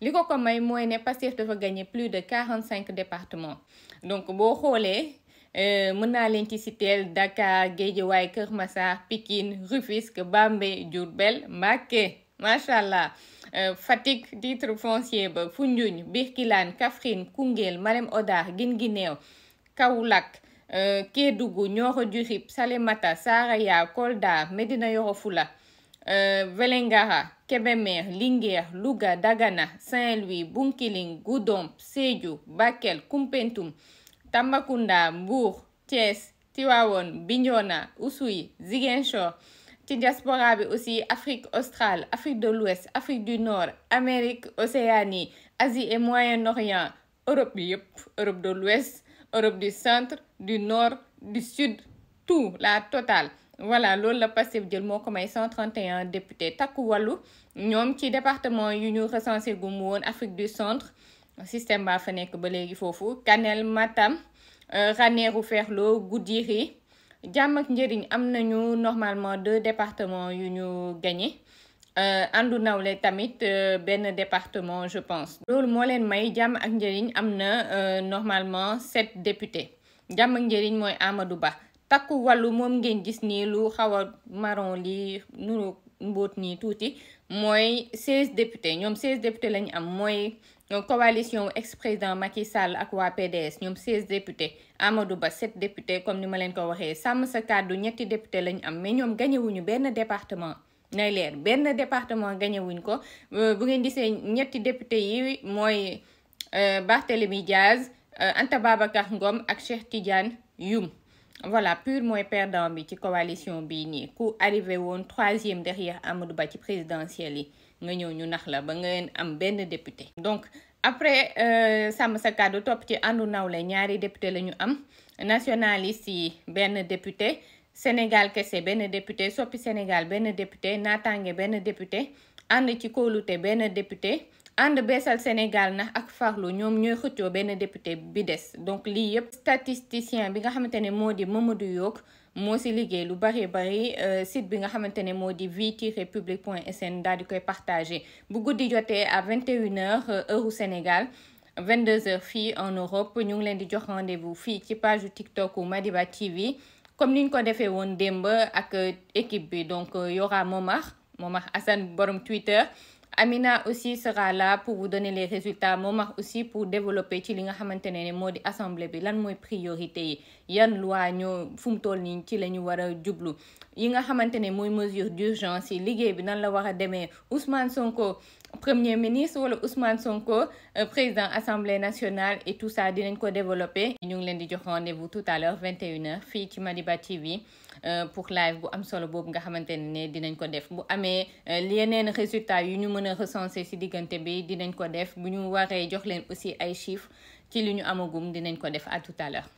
li ko ko may mooy ne plus de 45 départements donc boo xoolee euh, mën naa leen ci citer Dakar Guédiawaye Kër Pikine Rufisque Bambé, Diourbel Maké, macha allah euh, titre foncier ba Birkilan, Birkilane Kungel, Koungheul Malem odar Gingineo, Kaoulak, euh, Kédougou Nioro Salemata, Salemata, Saraya Kolda medina Yoro Velengara. Kébémer Linger, Luga, Dagana Saint-Louis Bunkiling Goudom, Seyou, Bakel Kumpentum, Tambakunda, Mbour Ties, Tiwawon, Bignona Usui, Ziguinchor ci diaspora aussi Afrique australe Afrique de l'Ouest Afrique du Nord Amérique Océanie Asie et Moyen-Orient Europe Europe de l'Ouest Europe du Centre du Nord du Sud tout la totale voilà loolu la passé jël moo ko may 131 députés takku wàllu ñoom ci département yu ñu recensé gu woon Afrique du centre système baa fa nekk ba léegi foofu Kanel Matam euh, Ranérou Ferlo Goudiri jàmm ak njëriñ am normalement deux départements yu ñu gagné euh, andu nawle tamit euh, benn département je pense. loolu moo leen may jàmm ak njëriñ am na normalement sept députés jàmm ak njëriñ mooy Amadou Ba. Takou walu mwem gen disni, lou kawad maron li, nou nou mbot ni touti, mwoy 16 depute. Nyom 16 depute lany am, mwoy koalisyon eksprezant Makisal akwa PDS, nyom 16 depute. Amadou ba, 7 depute, kom ni malen kaware. Sam sa kado, nyati depute lany am, men nyom ganyawoun yu, berna departman, nayler, berna departman ganyawoun ko. Vwen disen, nyati depute yi, mwoy euh, Bartelé Midyaz, euh, Antababa Karngom, ak Chehtijan, youm. voilà pur moy perdant bi ci coalition bi ni ku arrivé troisième derrière Amadou Ba ci présidentielle yi nga ñëw ñu nax la ba ngeen am ben député. donc après euh, sàmm sa kàddu top ci àndu nawle ñaari député lañu am nationaliste yi ben député Sénégal c'est ben député Sopi Sénégal ben député Natangé ben député and ci député. ànd beesal Sénégal na ak farlu ñoom ñooy xëccoo benn député bi des donc lii yëpp statisticien bi nga xamante ne moo di Mamadou Yok moo si liggéey lu bari bari euh, site bi nga xamante ne moo di vie-republique.sn daal di koy partagé bu guddi jotee à 21h euh, heure Sénégal 22h fii en Europe ñu ngi leen di jox rendez-vous fii ci page TikTok Madiba TV comme niñ ko defee woon démb ak euh, équipe bi donc Yora Momar Momar Assane borom Twitter. Amina aussi sera là pour donner les résultats moom ak aussi pour développer ci li nga xamante ne moo di assemblée bi lan mooy priorité yi yan loi ñoo fu mu toll nii ci la ñu war a jublu yi nga xamante ne mooy mesure d'urgence yi liggéey bi nan la war a demee Ousmane Sonko. premier ministre wala Ousmane Sonko euh, président assemblée nationale et tout ça dinañ ko développer ñu ngi leen di jox rendez-vous tout à l'heure 21 fii ci Madiba TV euh, pour live bu am solo boobu nga xamante ne dinañ ko def bu amee euh, yeneen résultats yu ñu mën a recenser ci diggante bi dinañ ko def bu ñu waree jox leen aussi ay chiffres ci li ñu amagum dinañ ko def à tout à l'heure